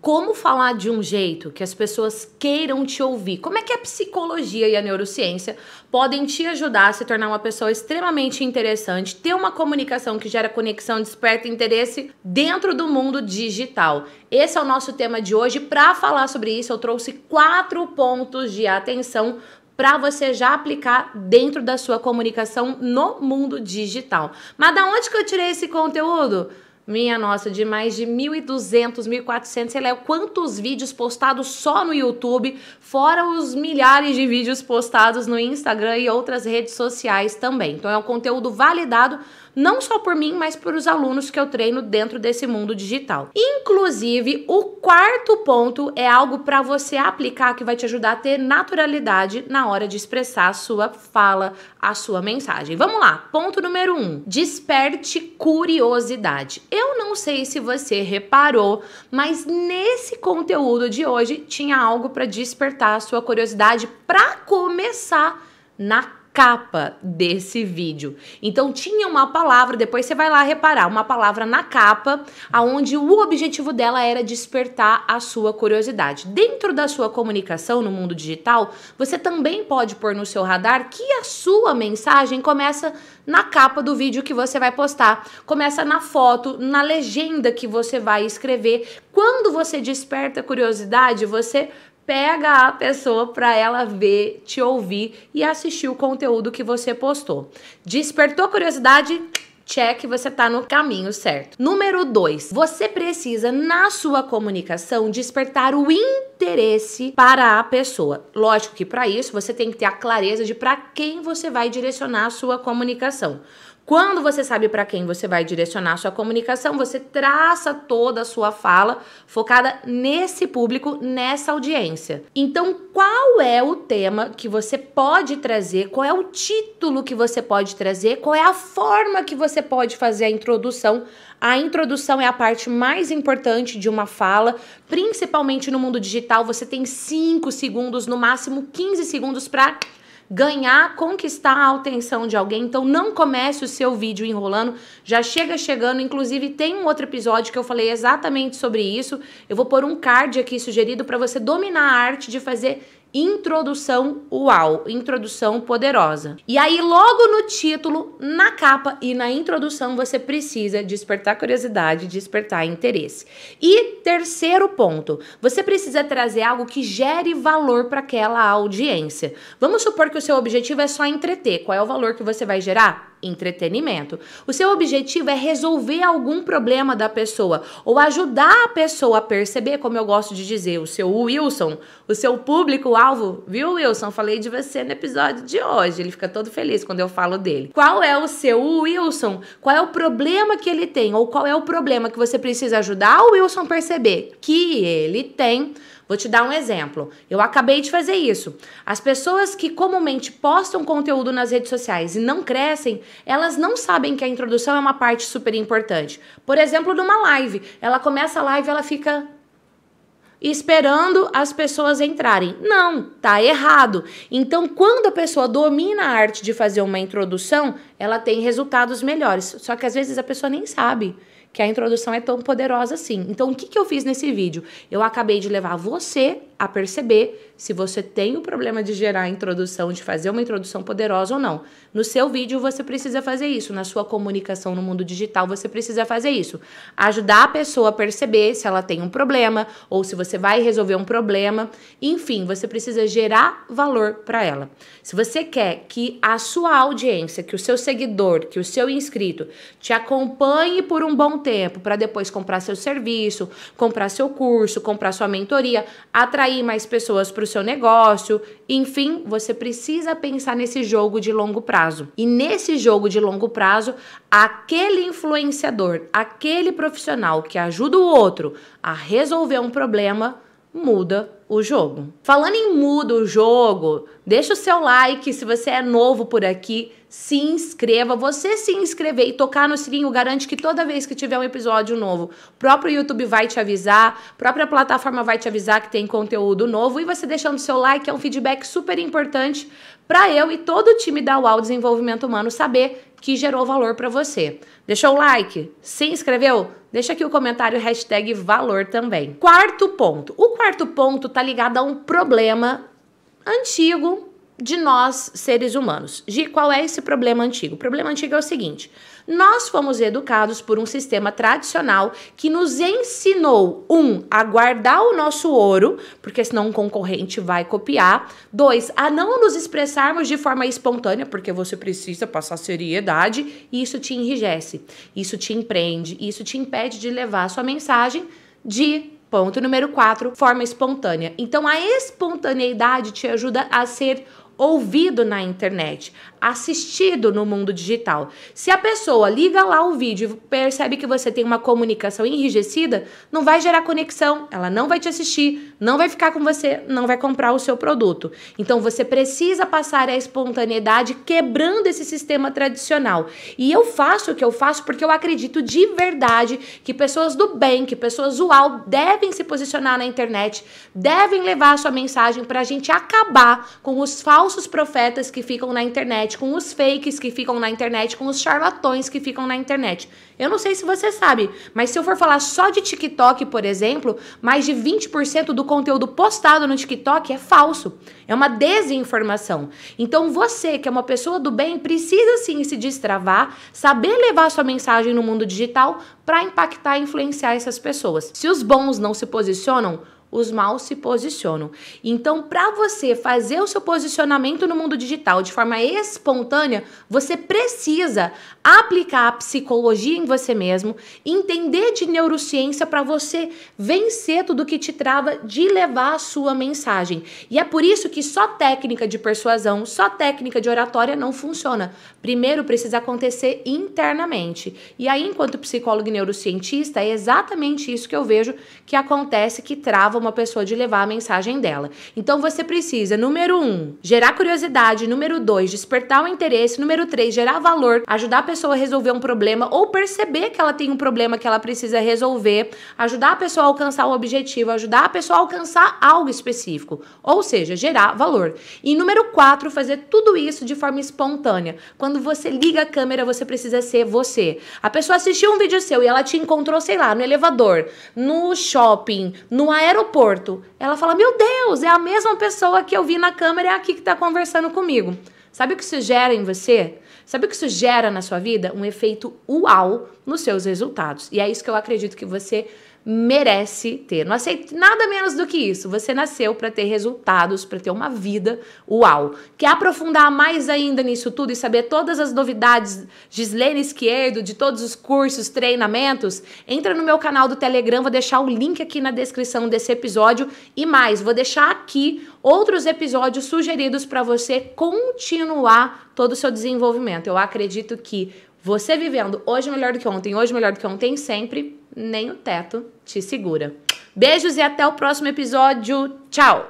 como falar de um jeito que as pessoas queiram te ouvir? Como é que a psicologia e a neurociência podem te ajudar a se tornar uma pessoa extremamente interessante, ter uma comunicação que gera conexão, desperta interesse dentro do mundo digital? Esse é o nosso tema de hoje. Para falar sobre isso, eu trouxe quatro pontos de atenção para você já aplicar dentro da sua comunicação no mundo digital. Mas da onde que eu tirei esse conteúdo? Minha nossa, de mais de 1.200, 1.400, sei lá, quantos vídeos postados só no YouTube, fora os milhares de vídeos postados no Instagram e outras redes sociais também. Então é um conteúdo validado não só por mim, mas por os alunos que eu treino dentro desse mundo digital. Inclusive, o quarto ponto é algo para você aplicar que vai te ajudar a ter naturalidade na hora de expressar a sua fala, a sua mensagem. Vamos lá, ponto número um: desperte curiosidade. Eu não sei se você reparou, mas nesse conteúdo de hoje tinha algo para despertar a sua curiosidade para começar na capa desse vídeo. Então tinha uma palavra, depois você vai lá reparar, uma palavra na capa, aonde o objetivo dela era despertar a sua curiosidade. Dentro da sua comunicação no mundo digital, você também pode pôr no seu radar que a sua mensagem começa na capa do vídeo que você vai postar, começa na foto, na legenda que você vai escrever. Quando você desperta curiosidade, você pega a pessoa para ela ver, te ouvir e assistir o conteúdo que você postou. Despertou curiosidade? check, você está no caminho certo. Número 2, você precisa na sua comunicação despertar o interesse para a pessoa. Lógico que para isso você tem que ter a clareza de para quem você vai direcionar a sua comunicação. Quando você sabe para quem você vai direcionar sua comunicação, você traça toda a sua fala focada nesse público, nessa audiência. Então, qual é o tema que você pode trazer? Qual é o título que você pode trazer? Qual é a forma que você pode fazer a introdução? A introdução é a parte mais importante de uma fala, principalmente no mundo digital. Você tem 5 segundos, no máximo 15 segundos para ganhar, conquistar a atenção de alguém. Então não comece o seu vídeo enrolando, já chega chegando. Inclusive tem um outro episódio que eu falei exatamente sobre isso. Eu vou pôr um card aqui sugerido para você dominar a arte de fazer Introdução Uau, Introdução Poderosa. E aí, logo no título, na capa e na introdução, você precisa despertar curiosidade, despertar interesse. E terceiro ponto, você precisa trazer algo que gere valor para aquela audiência. Vamos supor que o seu objetivo é só entreter. Qual é o valor que você vai gerar? entretenimento. O seu objetivo é resolver algum problema da pessoa ou ajudar a pessoa a perceber, como eu gosto de dizer, o seu Wilson, o seu público-alvo. Viu, Wilson? Falei de você no episódio de hoje. Ele fica todo feliz quando eu falo dele. Qual é o seu Wilson? Qual é o problema que ele tem ou qual é o problema que você precisa ajudar o Wilson a perceber que ele tem? Vou te dar um exemplo. Eu acabei de fazer isso. As pessoas que comumente postam conteúdo nas redes sociais e não crescem, elas não sabem que a introdução é uma parte super importante. Por exemplo, numa live. Ela começa a live, ela fica esperando as pessoas entrarem. Não, tá errado. Então, quando a pessoa domina a arte de fazer uma introdução, ela tem resultados melhores. Só que às vezes a pessoa nem sabe que a introdução é tão poderosa assim. Então, o que, que eu fiz nesse vídeo? Eu acabei de levar você a perceber se você tem o problema de gerar a introdução, de fazer uma introdução poderosa ou não. No seu vídeo você precisa fazer isso, na sua comunicação no mundo digital você precisa fazer isso. Ajudar a pessoa a perceber se ela tem um problema ou se você vai resolver um problema. Enfim, você precisa gerar valor para ela. Se você quer que a sua audiência, que o seu seguidor, que o seu inscrito te acompanhe por um bom tempo para depois comprar seu serviço, comprar seu curso, comprar sua mentoria, atrair atrair mais pessoas para o seu negócio. Enfim, você precisa pensar nesse jogo de longo prazo. E nesse jogo de longo prazo, aquele influenciador, aquele profissional que ajuda o outro a resolver um problema muda o jogo. Falando em muda o jogo, deixa o seu like se você é novo por aqui, se inscreva. Você se inscrever e tocar no sininho garante que toda vez que tiver um episódio novo, o próprio YouTube vai te avisar, a própria plataforma vai te avisar que tem conteúdo novo e você deixando seu like é um feedback super importante para eu e todo o time da UAU Desenvolvimento Humano saber que gerou valor para você. Deixou o like? Se inscreveu? Deixa aqui o comentário hashtag valor também. Quarto ponto. O quarto ponto tá ligado a um problema antigo de nós, seres humanos. De qual é esse problema antigo? O problema antigo é o seguinte: nós fomos educados por um sistema tradicional que nos ensinou, um, a guardar o nosso ouro, porque senão um concorrente vai copiar, dois, a não nos expressarmos de forma espontânea, porque você precisa passar seriedade, e isso te enrijece, isso te empreende, isso te impede de levar a sua mensagem de Ponto número 4, forma espontânea. Então a espontaneidade te ajuda a ser ouvido na internet assistido no mundo digital. Se a pessoa liga lá o vídeo e percebe que você tem uma comunicação enrijecida, não vai gerar conexão, ela não vai te assistir, não vai ficar com você, não vai comprar o seu produto. Então você precisa passar a espontaneidade quebrando esse sistema tradicional. E eu faço o que eu faço porque eu acredito de verdade que pessoas do bem, que pessoas uau devem se posicionar na internet, devem levar a sua mensagem para a gente acabar com os falsos profetas que ficam na internet internet, com os fakes que ficam na internet, com os charlatões que ficam na internet. Eu não sei se você sabe, mas se eu for falar só de TikTok, por exemplo, mais de 20% do conteúdo postado no TikTok é falso. É uma desinformação. Então você, que é uma pessoa do bem, precisa sim se destravar, saber levar sua mensagem no mundo digital para impactar e influenciar essas pessoas. Se os bons não se posicionam, os maus se posicionam. Então, para você fazer o seu posicionamento no mundo digital de forma espontânea, você precisa aplicar a psicologia em você mesmo, entender de neurociência para você vencer tudo que te trava de levar a sua mensagem. E é por isso que só técnica de persuasão, só técnica de oratória não funciona. Primeiro precisa acontecer internamente. E aí, enquanto psicólogo e neurocientista, é exatamente isso que eu vejo que acontece que trava uma pessoa de levar a mensagem dela. Então você precisa, número um, gerar curiosidade, número dois, despertar o interesse, número três, gerar valor, ajudar a pessoa a resolver um problema ou perceber que ela tem um problema que ela precisa resolver, ajudar a pessoa a alcançar o um objetivo, ajudar a pessoa a alcançar algo específico, ou seja, gerar valor. E número quatro, fazer tudo isso de forma espontânea. Quando você liga a câmera, você precisa ser você. A pessoa assistiu um vídeo seu e ela te encontrou, sei lá, no elevador, no shopping, no aeroporto aeroporto. Ela fala: Meu Deus, é a mesma pessoa que eu vi na câmera, é aqui que está conversando comigo. Sabe o que isso gera em você? Sabe o que isso gera na sua vida? Um efeito uau nos seus resultados. E é isso que eu acredito que você merece ter. Não aceite nada menos do que isso. Você nasceu para ter resultados, para ter uma vida uau. Quer aprofundar mais ainda nisso tudo e saber todas as novidades de Slene Esquerdo, de todos os cursos, treinamentos? Entra no meu canal do Telegram, vou deixar o link aqui na descrição desse episódio e mais, vou deixar aqui outros episódios sugeridos para você continuar todo o seu desenvolvimento. Eu acredito que você vivendo hoje melhor do que ontem, hoje melhor do que ontem, sempre, nem o teto te segura. Beijos e até o próximo episódio. Tchau!